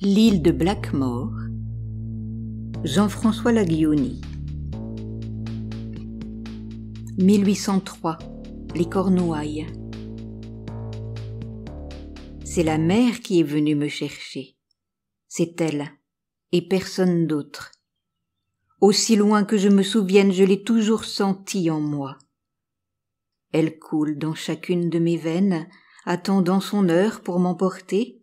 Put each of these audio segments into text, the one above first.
L'île de Blackmore, Jean-François Laguioni. 1803, les Cornouailles. C'est la mer qui est venue me chercher. C'est elle, et personne d'autre. Aussi loin que je me souvienne, je l'ai toujours sentie en moi. Elle coule dans chacune de mes veines, attendant son heure pour m'emporter.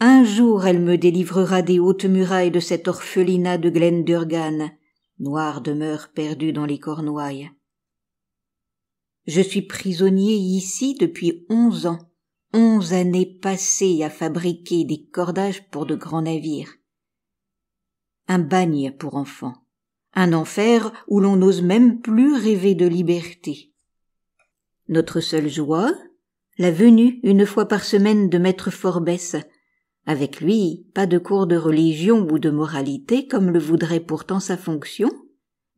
Un jour elle me délivrera des hautes murailles de cette orphelinat de Glendurgan, noire demeure perdue dans les cornouailles. Je suis prisonnier ici depuis onze ans, onze années passées à fabriquer des cordages pour de grands navires. Un bagne pour enfants, un enfer où l'on n'ose même plus rêver de liberté. Notre seule joie, la venue une fois par semaine de maître Forbès. Avec lui, pas de cours de religion ou de moralité comme le voudrait pourtant sa fonction,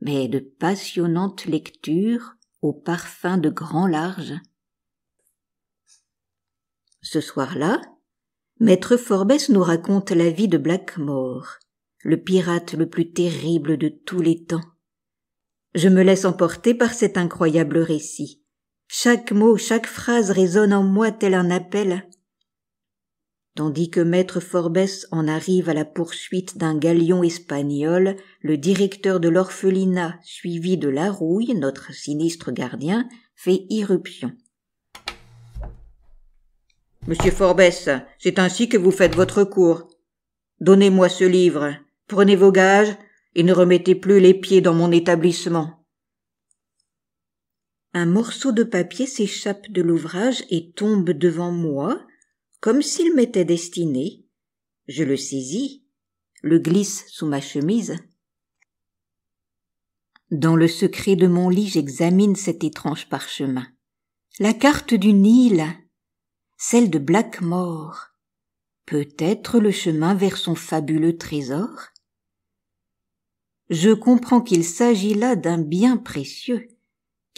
mais de passionnantes lectures au parfum de grand large. Ce soir-là, maître Forbès nous raconte la vie de Blackmore, le pirate le plus terrible de tous les temps. Je me laisse emporter par cet incroyable récit. Chaque mot, chaque phrase résonne en moi tel un appel. Tandis que maître Forbes en arrive à la poursuite d'un galion espagnol, le directeur de l'orphelinat, suivi de la Rouille, notre sinistre gardien, fait irruption. Monsieur Forbes, c'est ainsi que vous faites votre cours. Donnez-moi ce livre, prenez vos gages, et ne remettez plus les pieds dans mon établissement. Un morceau de papier s'échappe de l'ouvrage et tombe devant moi, comme s'il m'était destiné. Je le saisis, le glisse sous ma chemise. Dans le secret de mon lit, j'examine cet étrange parchemin. La carte du Nil, celle de Blackmore, peut-être le chemin vers son fabuleux trésor. Je comprends qu'il s'agit là d'un bien précieux,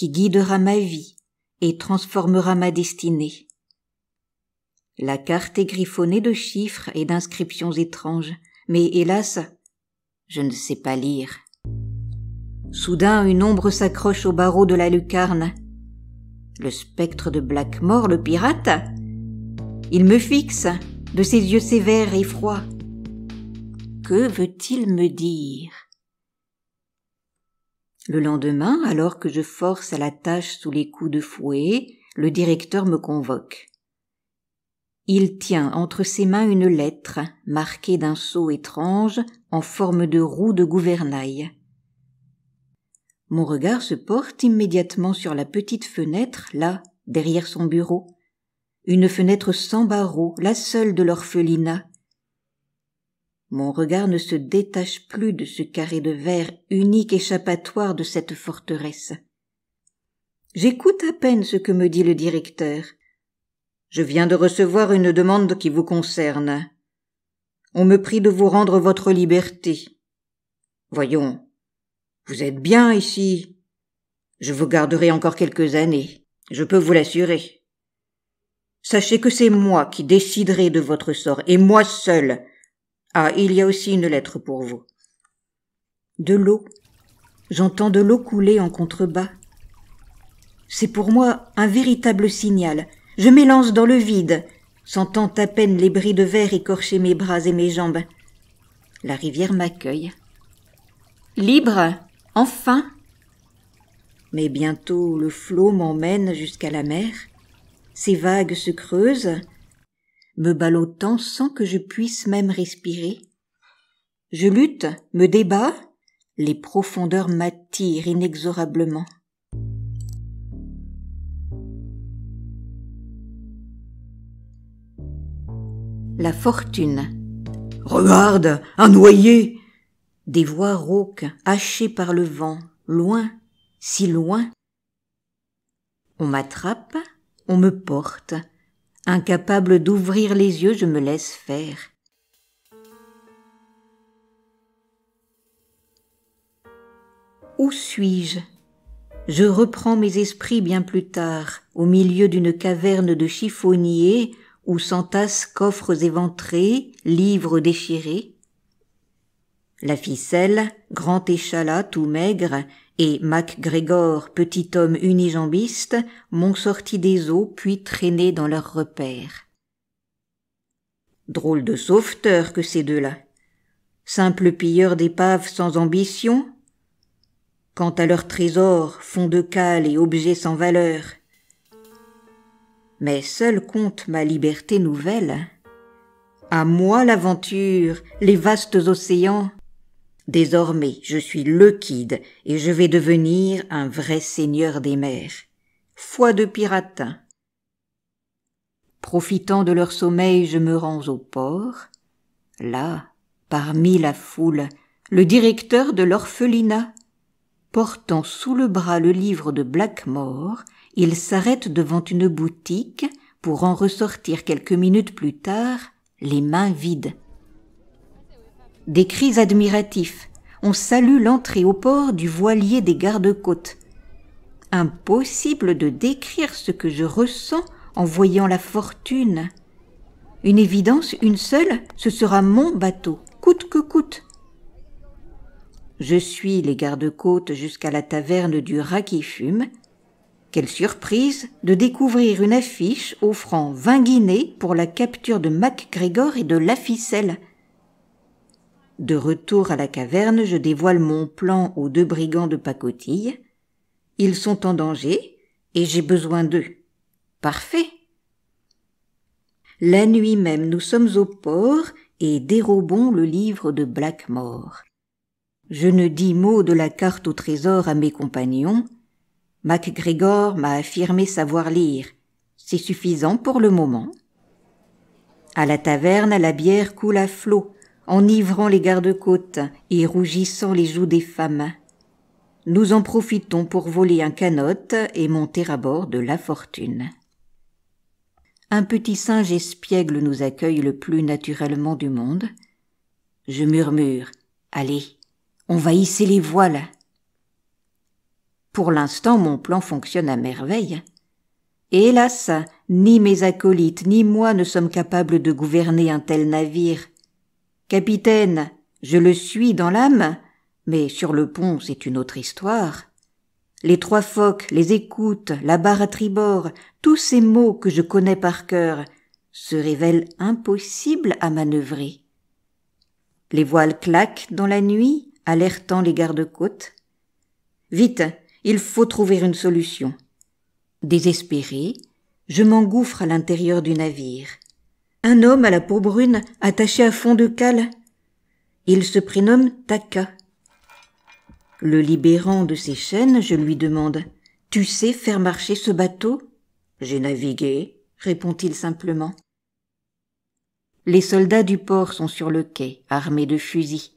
qui guidera ma vie et transformera ma destinée. La carte est griffonnée de chiffres et d'inscriptions étranges, mais hélas, je ne sais pas lire. Soudain, une ombre s'accroche au barreau de la lucarne. Le spectre de Blackmore, le pirate Il me fixe, de ses yeux sévères et froids. Que veut-il me dire le lendemain, alors que je force à la tâche sous les coups de fouet, le directeur me convoque. Il tient entre ses mains une lettre, marquée d'un sceau étrange, en forme de roue de gouvernail. Mon regard se porte immédiatement sur la petite fenêtre, là, derrière son bureau. Une fenêtre sans barreaux, la seule de l'orphelinat, mon regard ne se détache plus de ce carré de verre unique échappatoire de cette forteresse. J'écoute à peine ce que me dit le directeur. Je viens de recevoir une demande qui vous concerne. On me prie de vous rendre votre liberté. Voyons, vous êtes bien ici. Je vous garderai encore quelques années, je peux vous l'assurer. Sachez que c'est moi qui déciderai de votre sort, et moi seul, ah, il y a aussi une lettre pour vous. De l'eau. J'entends de l'eau couler en contrebas. C'est pour moi un véritable signal. Je m'élance dans le vide, sentant à peine les bris de verre écorcher mes bras et mes jambes. La rivière m'accueille. Libre, enfin. Mais bientôt le flot m'emmène jusqu'à la mer. Ses vagues se creusent, me ballottant sans que je puisse même respirer. Je lutte, me débat, les profondeurs m'attirent inexorablement. La fortune. Regarde, un noyer. Des voix rauques, hachées par le vent, loin, si loin. On m'attrape, on me porte, Incapable d'ouvrir les yeux, je me laisse faire. Où suis-je Je reprends mes esprits bien plus tard, au milieu d'une caverne de chiffonniers où s'entassent coffres éventrés, livres déchirés. La ficelle, grand échalat, tout maigre, et Mac petit homme unijambiste, m'ont sorti des eaux puis traîné dans leurs repères. Drôle de sauveteurs que ces deux-là. Simples pilleurs d'épaves sans ambition. Quant à leurs trésors, fonds de cale et objets sans valeur. Mais seul compte ma liberté nouvelle. À moi l'aventure, les vastes océans, Désormais, je suis le Kid et je vais devenir un vrai seigneur des mers. Foi de piratin. Profitant de leur sommeil, je me rends au port. Là, parmi la foule, le directeur de l'orphelinat. Portant sous le bras le livre de Blackmore, il s'arrête devant une boutique pour en ressortir quelques minutes plus tard les mains vides. Des cris admiratifs. On salue l'entrée au port du voilier des gardes-côtes. Impossible de décrire ce que je ressens en voyant la fortune. Une évidence, une seule, ce sera mon bateau, coûte que coûte. Je suis les gardes-côtes jusqu'à la taverne du rat qui fume. Quelle surprise de découvrir une affiche offrant 20 guinées pour la capture de MacGregor et de la ficelle. De retour à la caverne, je dévoile mon plan aux deux brigands de pacotille. Ils sont en danger et j'ai besoin d'eux. Parfait. La nuit même, nous sommes au port et dérobons le livre de Blackmore. Je ne dis mot de la carte au trésor à mes compagnons. MacGregor m'a affirmé savoir lire. C'est suffisant pour le moment. À la taverne, la bière coule à flot enivrant les gardes-côtes et rougissant les joues des femmes. Nous en profitons pour voler un canot et monter à bord de la fortune. Un petit singe espiègle nous accueille le plus naturellement du monde. Je murmure Allez, on va hisser les voiles. Pour l'instant, mon plan fonctionne à merveille. hélas, ni mes acolytes ni moi ne sommes capables de gouverner un tel navire, Capitaine, je le suis dans l'âme, mais sur le pont c'est une autre histoire. Les trois phoques, les écoutes, la barre à tribord, tous ces mots que je connais par cœur se révèlent impossibles à manœuvrer. Les voiles claquent dans la nuit, alertant les gardes-côtes. Vite, il faut trouver une solution. Désespéré, je m'engouffre à l'intérieur du navire un homme à la peau brune attaché à fond de cale. Il se prénomme Taka. Le libérant de ses chaînes, je lui demande Tu sais faire marcher ce bateau J'ai navigué, répond-il simplement. Les soldats du port sont sur le quai, armés de fusils.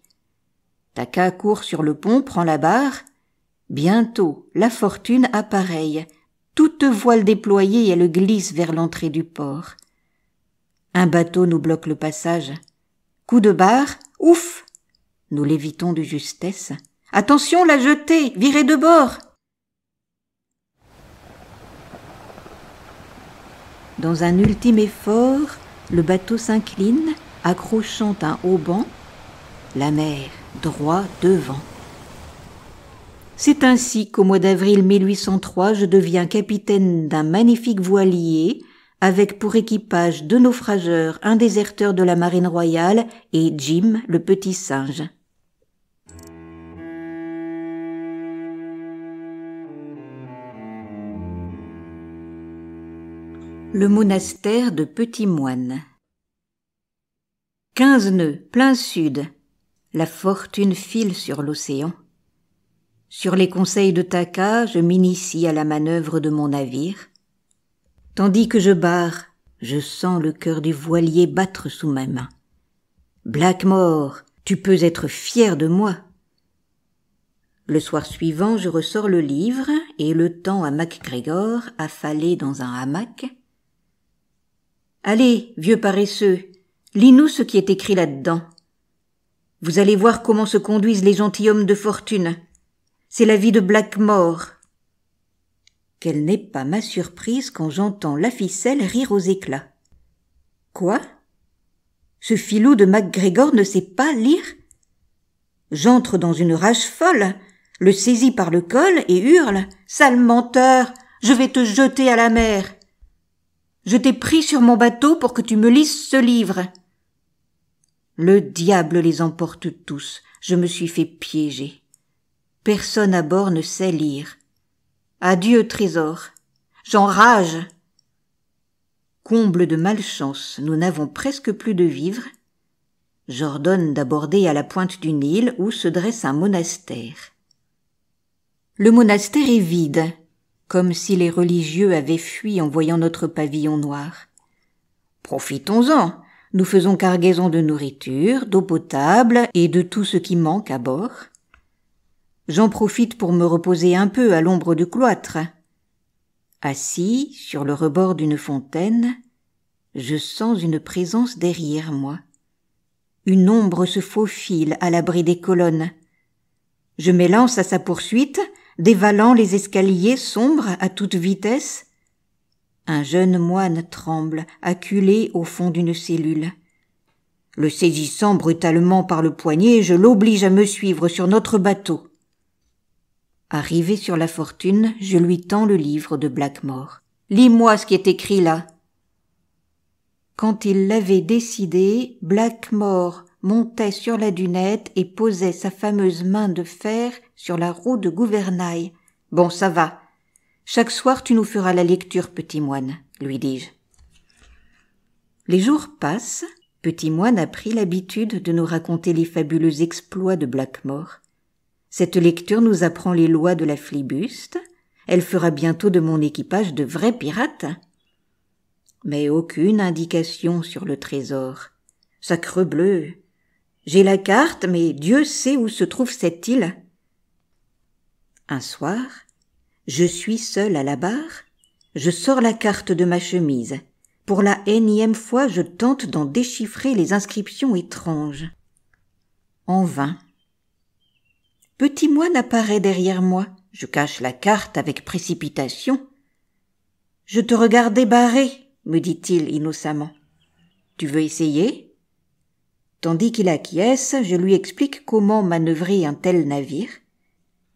Taka court sur le pont, prend la barre. Bientôt, la fortune appareille. Toute voile déployée, elle glisse vers l'entrée du port. Un bateau nous bloque le passage. Coup de barre, ouf Nous l'évitons de justesse. Attention, la jetée, virez de bord Dans un ultime effort, le bateau s'incline, accrochant un hauban. la mer droit devant. C'est ainsi qu'au mois d'avril 1803, je deviens capitaine d'un magnifique voilier avec pour équipage deux naufrageurs, un déserteur de la marine royale et Jim, le petit singe. Le monastère de Petit Moine. Quinze nœuds, plein sud. La fortune file sur l'océan. Sur les conseils de Taka, je m'initie à la manœuvre de mon navire. Tandis que je barre, je sens le cœur du voilier battre sous ma main. Blackmore, tu peux être fier de moi. Le soir suivant, je ressors le livre et le temps à MacGregor, affalé dans un hamac. Allez, vieux paresseux, lis-nous ce qui est écrit là-dedans. Vous allez voir comment se conduisent les gentilshommes de fortune. C'est la vie de Blackmore, quelle n'est pas ma surprise quand j'entends la ficelle rire aux éclats. Quoi? Ce filou de MacGregor ne sait pas lire? J'entre dans une rage folle, le saisis par le col et hurle. Sale menteur. Je vais te jeter à la mer. Je t'ai pris sur mon bateau pour que tu me lises ce livre. Le diable les emporte tous. Je me suis fait piéger. Personne à bord ne sait lire. Adieu, trésor. J'enrage. Comble de malchance, nous n'avons presque plus de vivres. J'ordonne d'aborder à la pointe d'une île où se dresse un monastère. Le monastère est vide, comme si les religieux avaient fui en voyant notre pavillon noir. Profitons-en. Nous faisons cargaison de nourriture, d'eau potable et de tout ce qui manque à bord. J'en profite pour me reposer un peu à l'ombre du cloître. Assis sur le rebord d'une fontaine, je sens une présence derrière moi. Une ombre se faufile à l'abri des colonnes. Je m'élance à sa poursuite, dévalant les escaliers sombres à toute vitesse. Un jeune moine tremble, acculé au fond d'une cellule. Le saisissant brutalement par le poignet, je l'oblige à me suivre sur notre bateau. Arrivé sur la fortune, je lui tends le livre de Blackmore. Lis-moi ce qui est écrit là. Quand il l'avait décidé, Blackmore montait sur la dunette et posait sa fameuse main de fer sur la roue de gouvernail. Bon, ça va. Chaque soir tu nous feras la lecture, petit moine, lui dis-je. Les jours passent, petit moine a pris l'habitude de nous raconter les fabuleux exploits de Blackmore. Cette lecture nous apprend les lois de la flibuste. Elle fera bientôt de mon équipage de vrais pirates. Mais aucune indication sur le trésor. Sacre bleu J'ai la carte, mais Dieu sait où se trouve cette île. Un soir, je suis seul à la barre, je sors la carte de ma chemise. Pour la énième fois, je tente d'en déchiffrer les inscriptions étranges. En vain. Petit moine apparaît derrière moi. Je cache la carte avec précipitation. Je te regardais barré, me dit-il innocemment. Tu veux essayer Tandis qu'il acquiesce, je lui explique comment manœuvrer un tel navire.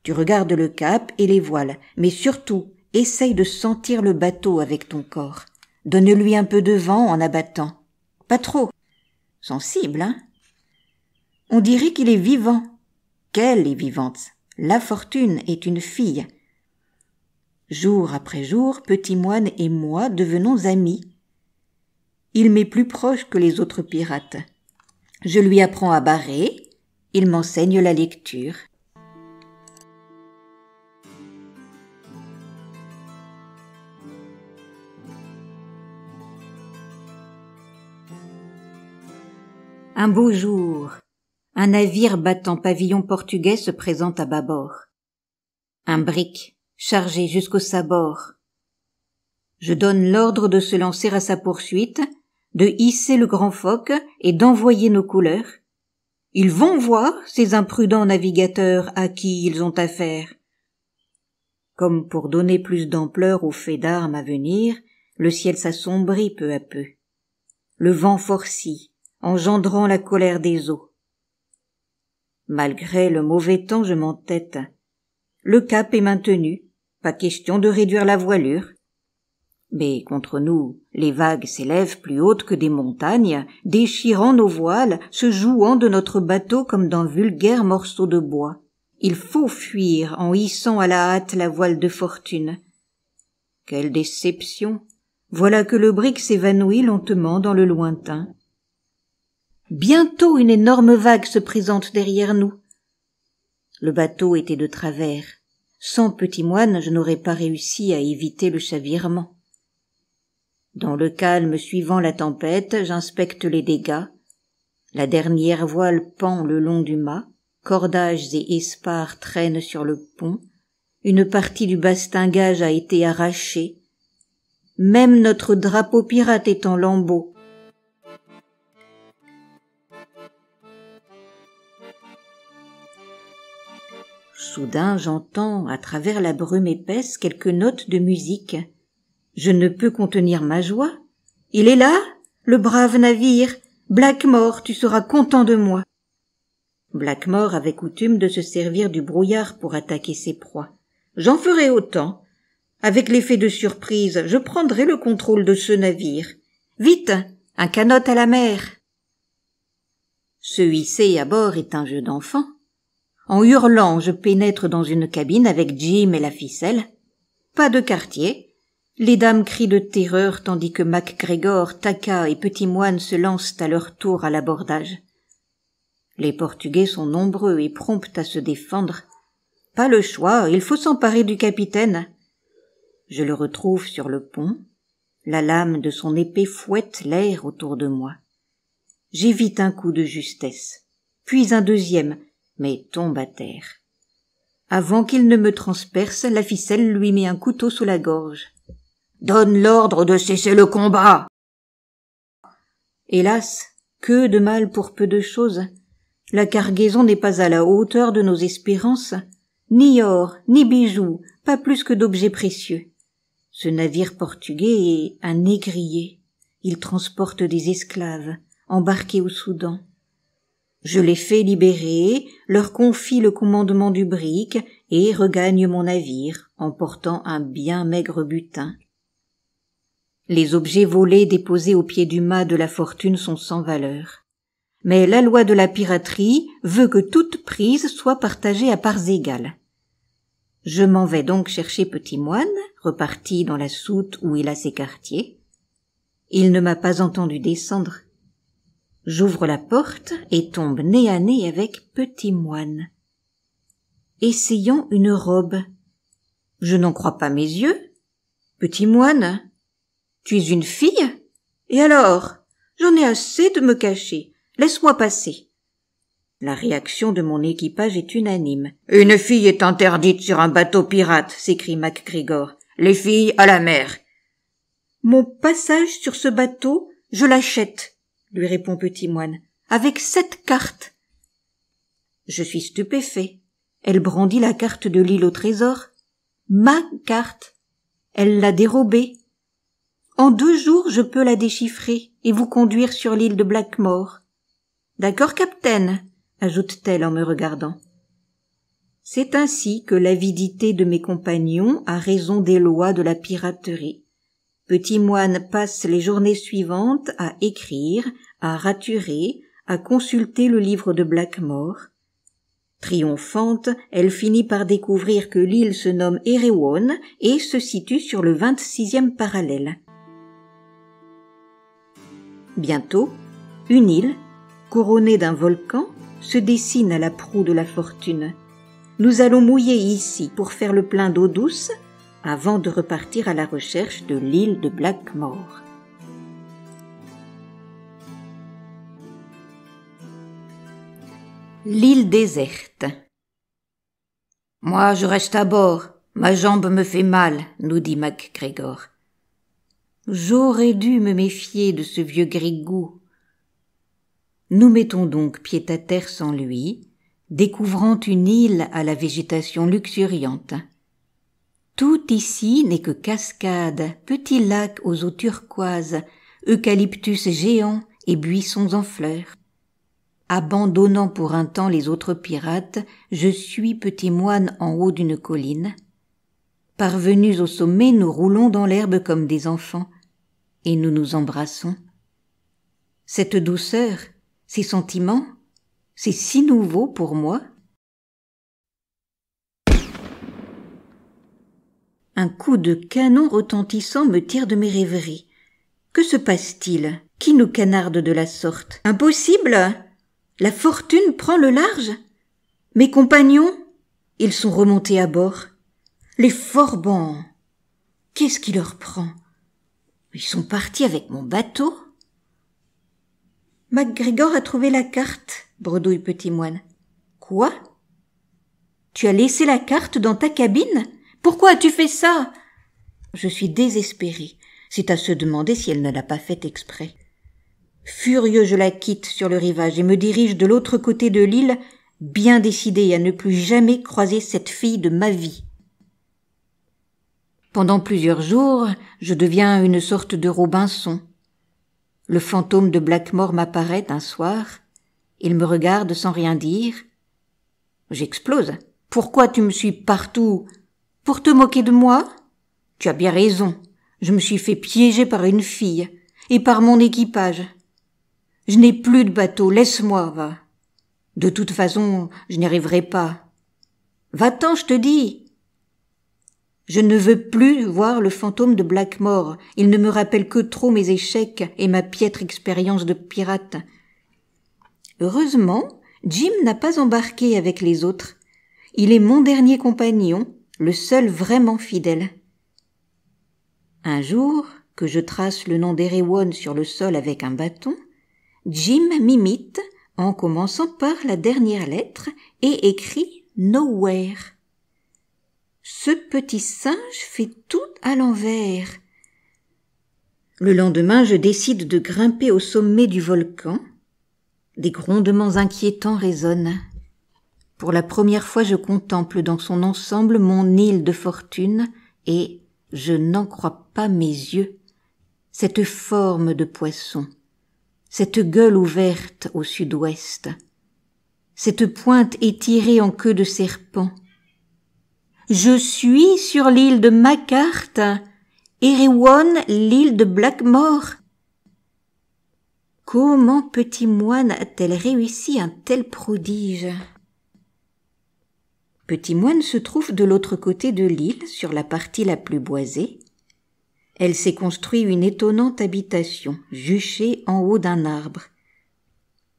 Tu regardes le cap et les voiles, mais surtout, essaye de sentir le bateau avec ton corps. Donne-lui un peu de vent en abattant. Pas trop. Sensible, hein On dirait qu'il est vivant, elle est vivante. La fortune est une fille. Jour après jour, Petit Moine et moi devenons amis. Il m'est plus proche que les autres pirates. Je lui apprends à barrer, il m'enseigne la lecture. Un beau jour, un navire battant pavillon portugais se présente à bâbord. Un brick, chargé jusqu'au sabord. Je donne l'ordre de se lancer à sa poursuite, de hisser le grand phoque et d'envoyer nos couleurs. Ils vont voir ces imprudents navigateurs à qui ils ont affaire. Comme pour donner plus d'ampleur aux faits d'armes à venir, le ciel s'assombrit peu à peu. Le vent forcit, engendrant la colère des eaux. Malgré le mauvais temps, je m'entête. Le cap est maintenu. Pas question de réduire la voilure. Mais contre nous, les vagues s'élèvent plus hautes que des montagnes, déchirant nos voiles, se jouant de notre bateau comme d'un vulgaire morceau de bois. Il faut fuir en hissant à la hâte la voile de fortune. Quelle déception. Voilà que le brick s'évanouit lentement dans le lointain. Bientôt une énorme vague se présente derrière nous. Le bateau était de travers. Sans petit moine, je n'aurais pas réussi à éviter le chavirement. Dans le calme suivant la tempête, j'inspecte les dégâts. La dernière voile pend le long du mât, cordages et espars traînent sur le pont, une partie du bastingage a été arrachée. Même notre drapeau pirate est en lambeaux. soudain j'entends à travers la brume épaisse quelques notes de musique. Je ne peux contenir ma joie. Il est là, le brave navire. Blackmore, tu seras content de moi. Blackmore avait coutume de se servir du brouillard pour attaquer ses proies. J'en ferai autant. Avec l'effet de surprise, je prendrai le contrôle de ce navire. Vite, un canot à la mer. Se hisser à bord est un jeu d'enfant. En hurlant, je pénètre dans une cabine avec Jim et la ficelle. Pas de quartier. Les dames crient de terreur tandis que MacGregor, Taka et Petit Moine se lancent à leur tour à l'abordage. Les Portugais sont nombreux et prompts à se défendre. Pas le choix, il faut s'emparer du capitaine. Je le retrouve sur le pont. La lame de son épée fouette l'air autour de moi. J'évite un coup de justesse, puis un deuxième, mais tombe à terre. Avant qu'il ne me transperce, la ficelle lui met un couteau sous la gorge. Donne l'ordre de cesser le combat. Hélas, que de mal pour peu de choses. La cargaison n'est pas à la hauteur de nos espérances, ni or, ni bijoux, pas plus que d'objets précieux. Ce navire portugais est un négrier. Il transporte des esclaves, embarqués au Soudan. Je les fais libérer, leur confie le commandement du brick et regagne mon navire, emportant un bien maigre butin. Les objets volés déposés au pied du mât de la fortune sont sans valeur. Mais la loi de la piraterie veut que toute prise soit partagée à parts égales. Je m'en vais donc chercher Petit Moine, reparti dans la soute où il a ses quartiers. Il ne m'a pas entendu descendre, J'ouvre la porte et tombe nez à nez avec Petit Moine. Essayons une robe. Je n'en crois pas mes yeux. Petit Moine, tu es une fille? Et alors? J'en ai assez de me cacher. Laisse-moi passer. La réaction de mon équipage est unanime. Une fille est interdite sur un bateau pirate, s'écrie MacGregor. Les filles à la mer. Mon passage sur ce bateau, je l'achète lui répond Petit Moine, avec cette carte. »« Je suis stupéfait. Elle brandit la carte de l'île au trésor. Ma carte. Elle l'a dérobée. En deux jours, je peux la déchiffrer et vous conduire sur l'île de Blackmore. D'accord, capitaine, ajoute-t-elle en me regardant. C'est ainsi que l'avidité de mes compagnons a raison des lois de la piraterie. Petit moine passe les journées suivantes à écrire, à raturer, à consulter le livre de Blackmore. Triomphante, elle finit par découvrir que l'île se nomme Erewhon et se situe sur le 26e parallèle. Bientôt, une île, couronnée d'un volcan, se dessine à la proue de la fortune. Nous allons mouiller ici pour faire le plein d'eau douce avant de repartir à la recherche de l'île de Blackmore. L'île déserte. Moi, je reste à bord. Ma jambe me fait mal, nous dit MacGregor. J'aurais dû me méfier de ce vieux grigou. Nous mettons donc pied à terre sans lui, découvrant une île à la végétation luxuriante. Tout ici n'est que cascades, petits lacs aux eaux turquoises, eucalyptus géants et buissons en fleurs. Abandonnant pour un temps les autres pirates, je suis petit moine en haut d'une colline. Parvenus au sommet, nous roulons dans l'herbe comme des enfants, et nous nous embrassons. Cette douceur, ces sentiments, c'est si nouveau pour moi. Un coup de canon retentissant me tire de mes rêveries. Que se passe-t-il Qui nous canarde de la sorte Impossible La fortune prend le large Mes compagnons Ils sont remontés à bord. Les forbans Qu'est-ce qui leur prend Ils sont partis avec mon bateau MacGregor a trouvé la carte, bredouille Petit Moine. Quoi Tu as laissé la carte dans ta cabine pourquoi as-tu fait ça Je suis désespérée. C'est à se demander si elle ne l'a pas fait exprès. Furieux, je la quitte sur le rivage et me dirige de l'autre côté de l'île, bien décidée à ne plus jamais croiser cette fille de ma vie. Pendant plusieurs jours, je deviens une sorte de Robinson. Le fantôme de Blackmore m'apparaît un soir. Il me regarde sans rien dire. J'explose. Pourquoi tu me suis partout pour te moquer de moi Tu as bien raison. Je me suis fait piéger par une fille et par mon équipage. Je n'ai plus de bateau, laisse-moi, va. De toute façon, je n'y arriverai pas. Va-t'en, je te dis. Je ne veux plus voir le fantôme de Blackmore. Il ne me rappelle que trop mes échecs et ma piètre expérience de pirate. Heureusement, Jim n'a pas embarqué avec les autres. Il est mon dernier compagnon le seul vraiment fidèle. Un jour, que je trace le nom d'Erewon sur le sol avec un bâton, Jim m'imite en commençant par la dernière lettre et écrit Nowhere. Ce petit singe fait tout à l'envers. Le lendemain, je décide de grimper au sommet du volcan. Des grondements inquiétants résonnent. Pour la première fois je contemple dans son ensemble mon île de fortune et, je n'en crois pas mes yeux, cette forme de poisson, cette gueule ouverte au sud-ouest, cette pointe étirée en queue de serpent. Je suis sur l'île de Macart, Erewhon, l'île de Blackmore. Comment petit moine a-t-elle réussi un tel prodige? Petit Moine se trouve de l'autre côté de l'île, sur la partie la plus boisée. Elle s'est construit une étonnante habitation, juchée en haut d'un arbre.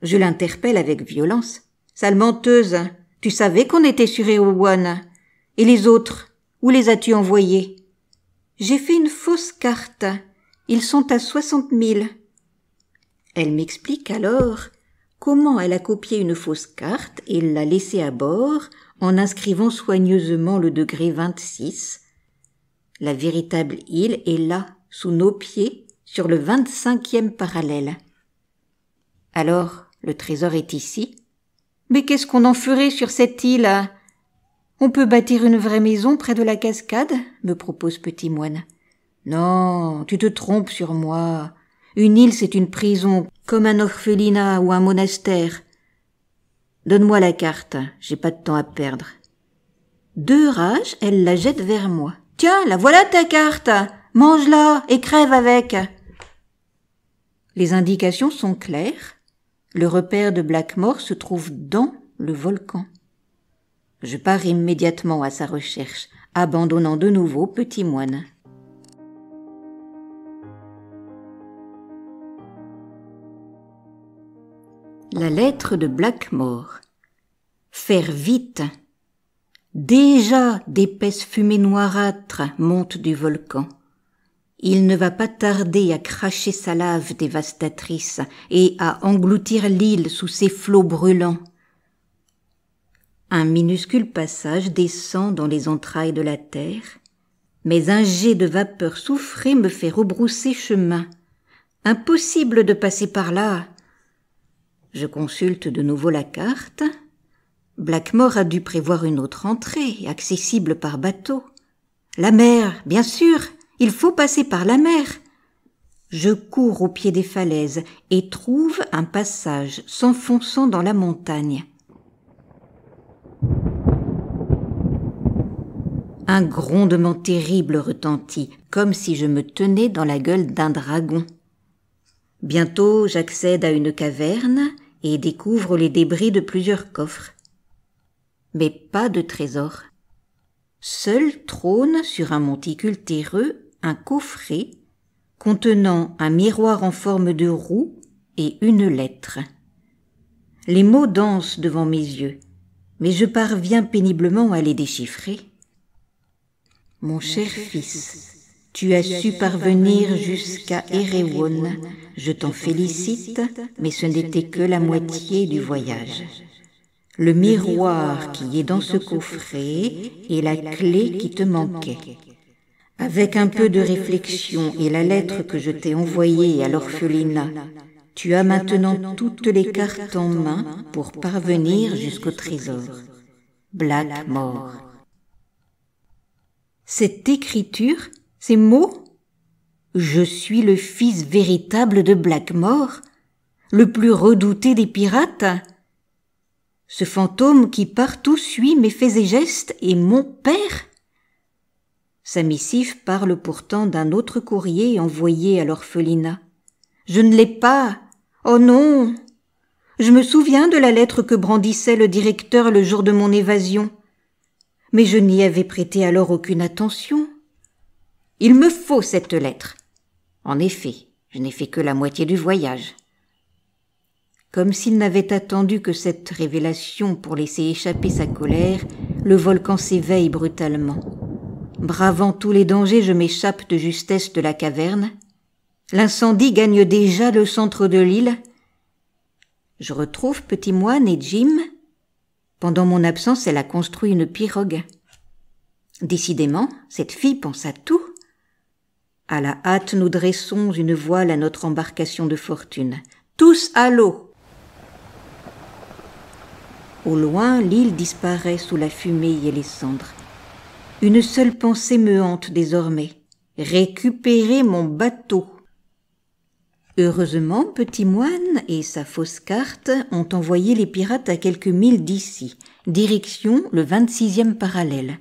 Je l'interpelle avec violence. Sale hein. tu savais qu'on était sur Eowan. Hein. Et les autres, où les as-tu envoyés J'ai fait une fausse carte. Hein. Ils sont à soixante mille. Elle m'explique alors comment elle a copié une fausse carte et l'a laissée à bord en inscrivant soigneusement le degré 26. La véritable île est là, sous nos pieds, sur le 25e parallèle. Alors, le trésor est ici. Mais qu'est-ce qu'on en ferait sur cette île On peut bâtir une vraie maison près de la cascade me propose Petit Moine. Non, tu te trompes sur moi. Une île, c'est une prison, comme un orphelinat ou un monastère. Donne-moi la carte, j'ai pas de temps à perdre. Deux rage, elle la jette vers moi. Tiens, la voilà ta carte. Mange-la et crève avec. Les indications sont claires. Le repère de Blackmore se trouve dans le volcan. Je pars immédiatement à sa recherche, abandonnant de nouveau Petit Moine. La lettre de Blackmore. Faire vite. Déjà d'épaisses fumées noirâtres montent du volcan. Il ne va pas tarder à cracher sa lave dévastatrice et à engloutir l'île sous ses flots brûlants. Un minuscule passage descend dans les entrailles de la terre, mais un jet de vapeur soufrée me fait rebrousser chemin. Impossible de passer par là. Je consulte de nouveau la carte. Blackmore a dû prévoir une autre entrée, accessible par bateau. La mer, bien sûr, il faut passer par la mer. Je cours au pied des falaises et trouve un passage s'enfonçant dans la montagne. Un grondement terrible retentit, comme si je me tenais dans la gueule d'un dragon. Bientôt j'accède à une caverne et découvre les débris de plusieurs coffres. Mais pas de trésor. Seul trône sur un monticule terreux un coffret contenant un miroir en forme de roue et une lettre. Les mots dansent devant mes yeux, mais je parviens péniblement à les déchiffrer. Mon, cher, fils tu as su parvenir jusqu'à Erewhon. Je t'en félicite, mais ce n'était que la moitié du voyage. Le miroir qui est dans ce coffret est la clé qui te manquait. Avec un peu de réflexion et la lettre que je t'ai envoyée à l'orphelinat, tu as maintenant toutes les cartes en main pour parvenir jusqu'au trésor. Blackmore. Cette écriture ces mots Je suis le fils véritable de Blackmore, le plus redouté des pirates. Ce fantôme qui partout suit mes faits et gestes est mon père Sa missive parle pourtant d'un autre courrier envoyé à l'orphelinat. Je ne l'ai pas. Oh non. Je me souviens de la lettre que brandissait le directeur le jour de mon évasion. Mais je n'y avais prêté alors aucune attention. Il me faut cette lettre. En effet, je n'ai fait que la moitié du voyage. Comme s'il n'avait attendu que cette révélation pour laisser échapper sa colère, le volcan s'éveille brutalement. Bravant tous les dangers, je m'échappe de justesse de la caverne. L'incendie gagne déjà le centre de l'île. Je retrouve Petit Moine et Jim. Pendant mon absence, elle a construit une pirogue. Décidément, cette fille pense à tout. À la hâte, nous dressons une voile à notre embarcation de fortune. Tous à l'eau Au loin, l'île disparaît sous la fumée et les cendres. Une seule pensée me hante désormais. Récupérer mon bateau. Heureusement, Petit Moine et sa fausse carte ont envoyé les pirates à quelques milles d'ici, direction le 26e parallèle.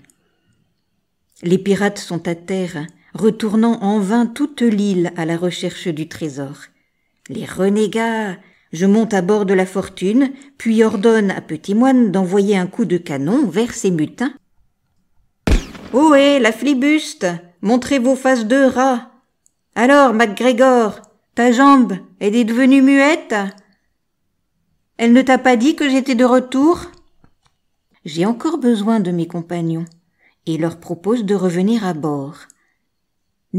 Les pirates sont à terre, retournant en vain toute l'île à la recherche du trésor. Les renégats. Je monte à bord de la fortune, puis ordonne à Petit Moine d'envoyer un coup de canon vers ses mutins. Ohé, la flibuste. Montrez vos faces de rat. Alors, MacGregor, ta jambe, elle est devenue muette? Elle ne t'a pas dit que j'étais de retour? J'ai encore besoin de mes compagnons, et leur propose de revenir à bord.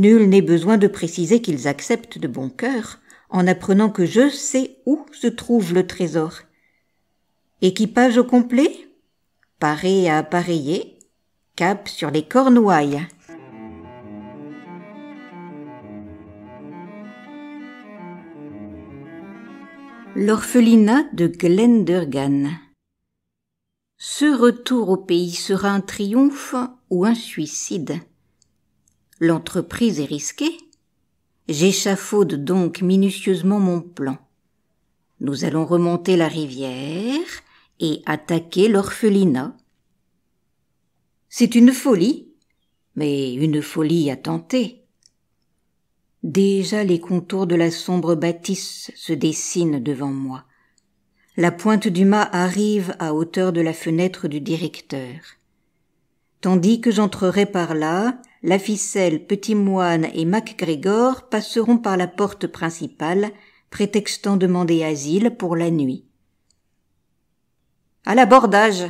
Nul n'est besoin de préciser qu'ils acceptent de bon cœur en apprenant que je sais où se trouve le trésor. Équipage au complet Paré à appareiller Cap sur les cornouailles L'orphelinat de Glendurgan. Ce retour au pays sera un triomphe ou un suicide L'entreprise est risquée. J'échafaude donc minutieusement mon plan. Nous allons remonter la rivière et attaquer l'orphelinat. C'est une folie, mais une folie à tenter. Déjà les contours de la sombre bâtisse se dessinent devant moi. La pointe du mât arrive à hauteur de la fenêtre du directeur. Tandis que j'entrerai par là, la ficelle, Petit Moine et MacGregor passeront par la porte principale, prétextant demander asile pour la nuit. À l'abordage!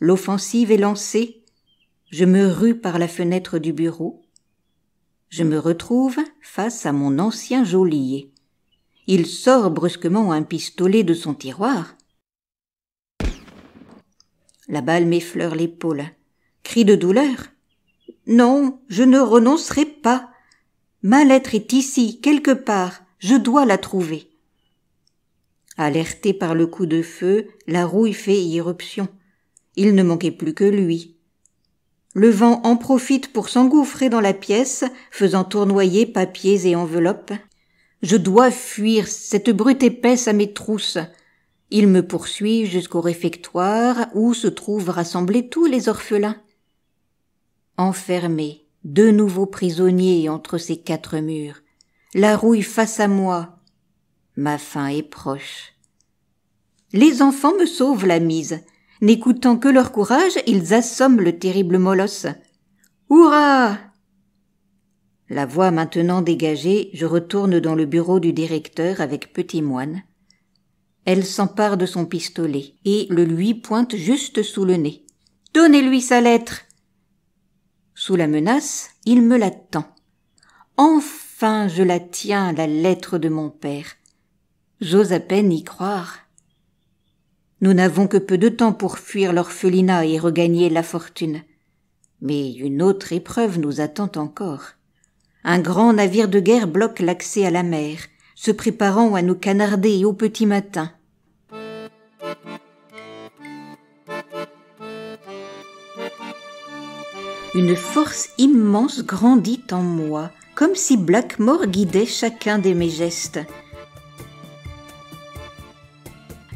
L'offensive est lancée. Je me rue par la fenêtre du bureau. Je me retrouve face à mon ancien geôlier. Il sort brusquement un pistolet de son tiroir. La balle m'effleure l'épaule cri de douleur. Non, je ne renoncerai pas. Ma lettre est ici, quelque part, je dois la trouver. Alerté par le coup de feu, la rouille fait irruption. Il ne manquait plus que lui. Le vent en profite pour s'engouffrer dans la pièce, faisant tournoyer papiers et enveloppes. Je dois fuir cette brute épaisse à mes trousses. Il me poursuit jusqu'au réfectoire où se trouvent rassemblés tous les orphelins. Enfermé, de nouveaux prisonniers entre ces quatre murs, la rouille face à moi. Ma fin est proche. Les enfants me sauvent la mise. N'écoutant que leur courage, ils assomment le terrible molosse. Hurrah! La voix maintenant dégagée, je retourne dans le bureau du directeur avec Petit Moine. Elle s'empare de son pistolet et le lui pointe juste sous le nez. Donnez-lui sa lettre. Sous la menace, il me l'attend. Enfin je la tiens, la lettre de mon père. J'ose à peine y croire. Nous n'avons que peu de temps pour fuir l'orphelinat et regagner la fortune. Mais une autre épreuve nous attend encore. Un grand navire de guerre bloque l'accès à la mer, se préparant à nous canarder au petit matin. Une force immense grandit en moi, comme si Blackmore guidait chacun de mes gestes.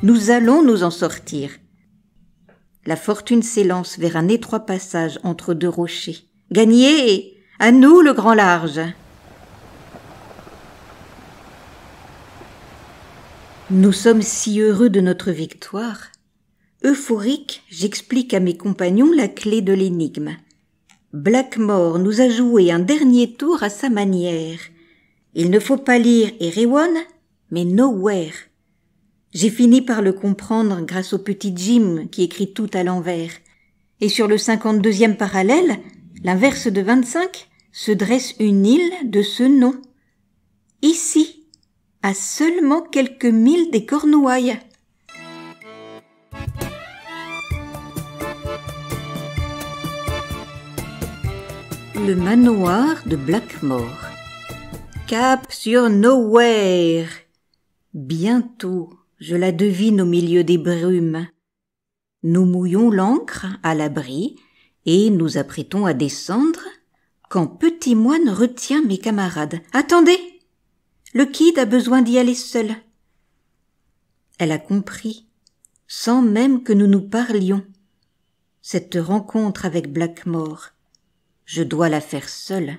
Nous allons nous en sortir. La fortune s'élance vers un étroit passage entre deux rochers. Gagné À nous le grand large Nous sommes si heureux de notre victoire. Euphorique, j'explique à mes compagnons la clé de l'énigme. Blackmore nous a joué un dernier tour à sa manière. Il ne faut pas lire Erewhon, mais Nowhere. J'ai fini par le comprendre grâce au petit Jim qui écrit tout à l'envers. Et sur le 52e parallèle, l'inverse de 25, se dresse une île de ce nom. Ici, à seulement quelques milles des Cornouailles. Le manoir de Blackmore. Cap sur Nowhere. Bientôt, je la devine au milieu des brumes. Nous mouillons l'ancre à l'abri et nous apprêtons à descendre quand Petit Moine retient mes camarades. Attendez! Le kid a besoin d'y aller seul. Elle a compris, sans même que nous nous parlions, cette rencontre avec Blackmore je dois la faire seule.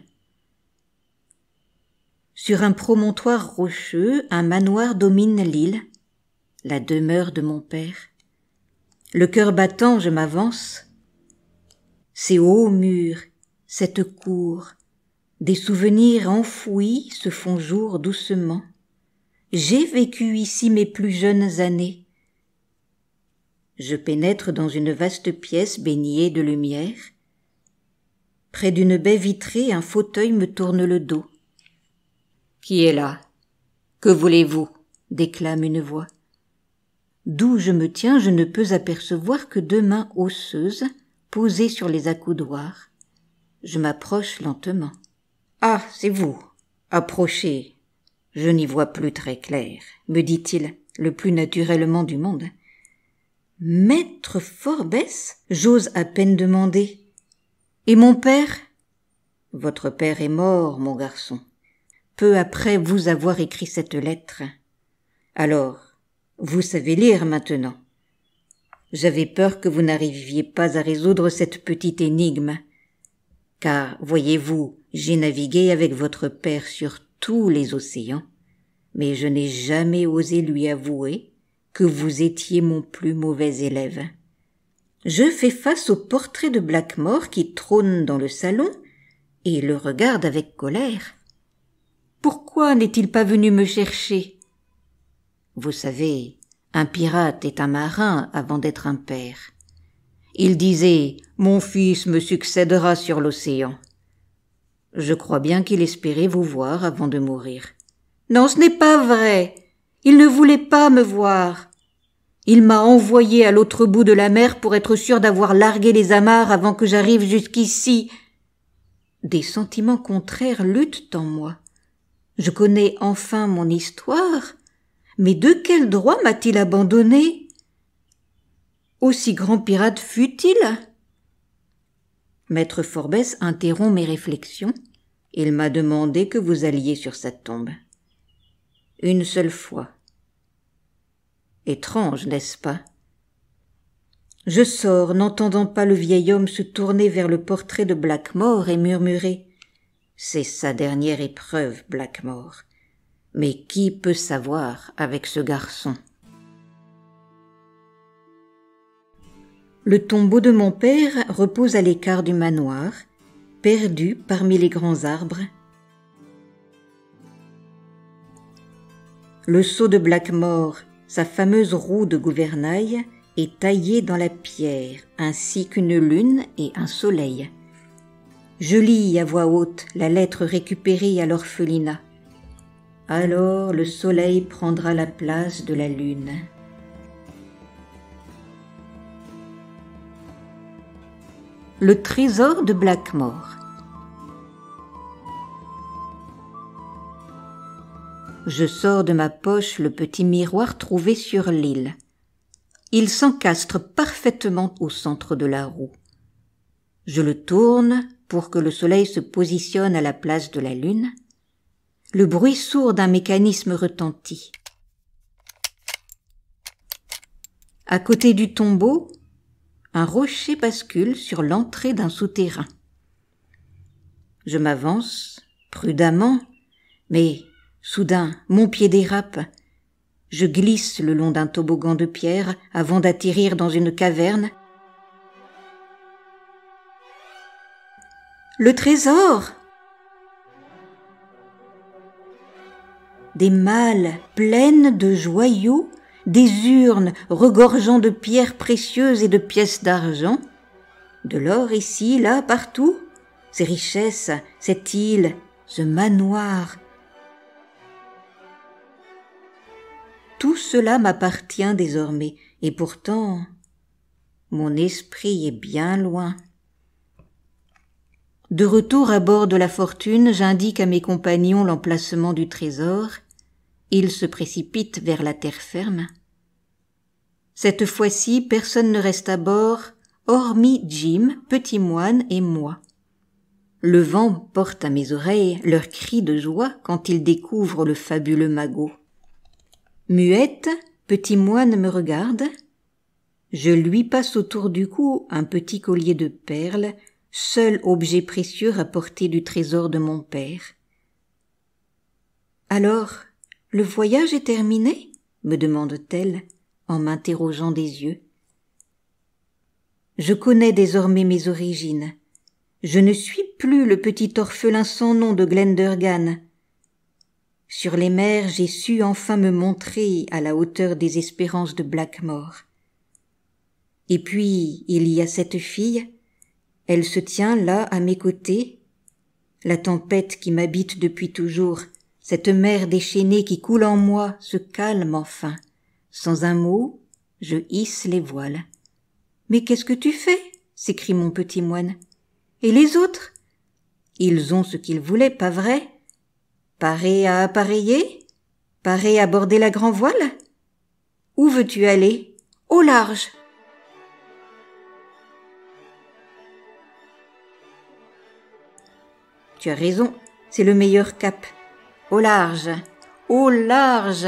Sur un promontoire rocheux, un manoir domine l'île, la demeure de mon père. Le cœur battant, je m'avance. Ces hauts murs, cette cour, des souvenirs enfouis se font jour doucement. J'ai vécu ici mes plus jeunes années. Je pénètre dans une vaste pièce baignée de lumière. Près d'une baie vitrée, un fauteuil me tourne le dos. Qui est là Que voulez-vous déclame une voix. D'où je me tiens, je ne peux apercevoir que deux mains osseuses posées sur les accoudoirs. Je m'approche lentement. Ah, c'est vous. Approchez. Je n'y vois plus très clair, me dit-il, le plus naturellement du monde. Maître Forbes j'ose à peine demander. Et mon père Votre père est mort, mon garçon, peu après vous avoir écrit cette lettre. Alors, vous savez lire maintenant. J'avais peur que vous n'arriviez pas à résoudre cette petite énigme, car, voyez-vous, j'ai navigué avec votre père sur tous les océans, mais je n'ai jamais osé lui avouer que vous étiez mon plus mauvais élève je fais face au portrait de Blackmore qui trône dans le salon et le regarde avec colère. Pourquoi n'est-il pas venu me chercher Vous savez, un pirate est un marin avant d'être un père. Il disait Mon fils me succédera sur l'océan. Je crois bien qu'il espérait vous voir avant de mourir. Non, ce n'est pas vrai. Il ne voulait pas me voir. Il m'a envoyé à l'autre bout de la mer pour être sûr d'avoir largué les amarres avant que j'arrive jusqu'ici. Des sentiments contraires luttent en moi. Je connais enfin mon histoire, mais de quel droit m'a-t-il abandonné Aussi grand pirate fut-il Maître Forbes interrompt mes réflexions. Il m'a demandé que vous alliez sur sa tombe. Une seule fois, Étrange, n'est-ce pas Je sors, n'entendant pas le vieil homme se tourner vers le portrait de Blackmore et murmurer C'est sa dernière épreuve, Blackmore. Mais qui peut savoir avec ce garçon Le tombeau de mon père repose à l'écart du manoir, perdu parmi les grands arbres. Le sceau de Blackmore sa fameuse roue de gouvernail est taillée dans la pierre, ainsi qu'une lune et un soleil. Je lis à voix haute la lettre récupérée à l'orphelinat. Alors le soleil prendra la place de la lune. Le trésor de Blackmore. Je sors de ma poche le petit miroir trouvé sur l'île. Il s'encastre parfaitement au centre de la roue. Je le tourne pour que le soleil se positionne à la place de la lune. Le bruit sourd d'un mécanisme retentit. À côté du tombeau, un rocher bascule sur l'entrée d'un souterrain. Je m'avance prudemment, mais Soudain, mon pied dérape. Je glisse le long d'un toboggan de pierre avant d'atterrir dans une caverne. Le trésor Des malles pleines de joyaux, des urnes regorgeant de pierres précieuses et de pièces d'argent, de l'or ici, là, partout, ces richesses, cette île, ce manoir, Tout cela m'appartient désormais, et pourtant mon esprit est bien loin. De retour à bord de la fortune, j'indique à mes compagnons l'emplacement du trésor. Ils se précipitent vers la terre ferme. Cette fois-ci, personne ne reste à bord, hormis Jim, petit moine et moi. Le vent porte à mes oreilles leurs cris de joie quand ils découvrent le fabuleux magot. Muette, petit moine me regarde. Je lui passe autour du cou un petit collier de perles, seul objet précieux rapporté du trésor de mon père. Alors, le voyage est terminé? me demande-t-elle en m'interrogeant des yeux. Je connais désormais mes origines. Je ne suis plus le petit orphelin sans nom de Glendurgan. Sur les mers, j'ai su enfin me montrer à la hauteur des espérances de Blackmore. Et puis, il y a cette fille. Elle se tient là, à mes côtés. La tempête qui m'habite depuis toujours, cette mer déchaînée qui coule en moi, se calme enfin. Sans un mot, je hisse les voiles. Mais qu'est-ce que tu fais? s'écrie mon petit moine. Et les autres? Ils ont ce qu'ils voulaient, pas vrai? Paré à appareiller Paré à border la grand voile Où veux-tu aller Au large Tu as raison, c'est le meilleur cap. Au large Au large